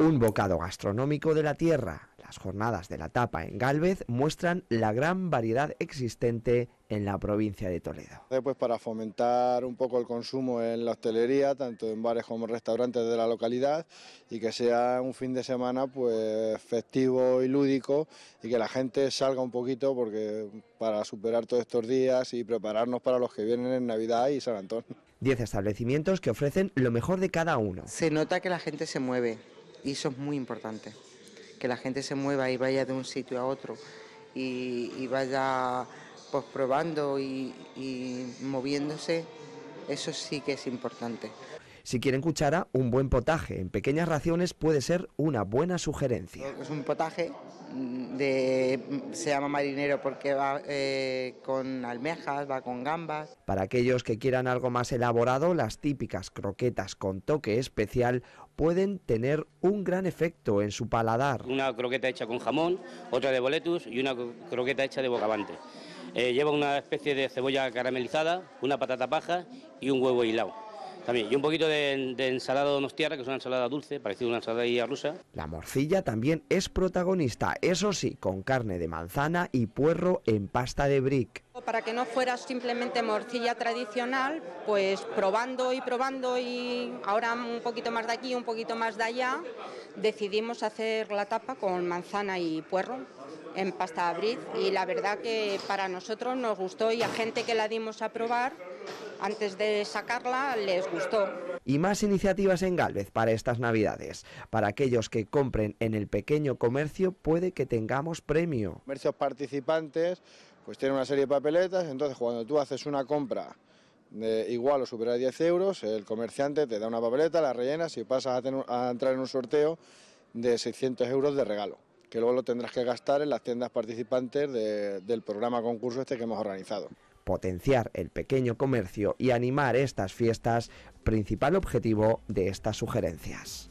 Un bocado gastronómico de la tierra. Las jornadas de la tapa en Galvez muestran la gran variedad existente en la provincia de Toledo. Después eh, pues para fomentar un poco el consumo en la hostelería, tanto en bares como restaurantes de la localidad, y que sea un fin de semana pues festivo y lúdico, y que la gente salga un poquito porque para superar todos estos días y prepararnos para los que vienen en Navidad y San Antonio. Diez establecimientos que ofrecen lo mejor de cada uno. Se nota que la gente se mueve y eso es muy importante, que la gente se mueva y vaya de un sitio a otro y, vaya pues, probando y moviéndose, eso sí que es importante. Si quieren cuchara, un buen potaje en pequeñas raciones puede ser una buena sugerencia. Es un potaje mm, de, mm, se llama marinero porque va eh, con almejas, va con gambas. Para aquellos que quieran algo más elaborado, las típicas croquetas con toque especial pueden tener un gran efecto en su paladar. Una croqueta hecha con jamón, otra de boletus y una croqueta hecha de bocavante. Eh, lleva una especie de cebolla caramelizada, una patata paja y un huevo hilado. También, y un poquito de, de ensalada donostiarra, que es una ensalada dulce, parecido a una ensalada rusa. La morcilla también es protagonista, eso sí, con carne de manzana y puerro en pasta de brick. Para que no fuera simplemente morcilla tradicional, pues probando y probando y ahora un poquito más de aquí, un poquito más de allá, decidimos hacer la tapa con manzana y puerro en pasta de bric... y la verdad que para nosotros nos gustó y a gente que la dimos a probar antes de sacarla les gustó. Y más iniciativas en Galvez para estas Navidades. Para aquellos que compren en el pequeño comercio puede que tengamos premio. Comercios participantes pues tienen una serie de papeletas, entonces cuando tú haces una compra de igual o supera a 10 euros, el comerciante te da una papeleta, la rellenas y pasas a, entrar en un sorteo de 600 euros de regalo que luego lo tendrás que gastar en las tiendas participantes del programa concurso este que hemos organizado potenciar el pequeño comercio y animar estas fiestas, principal objetivo de estas sugerencias.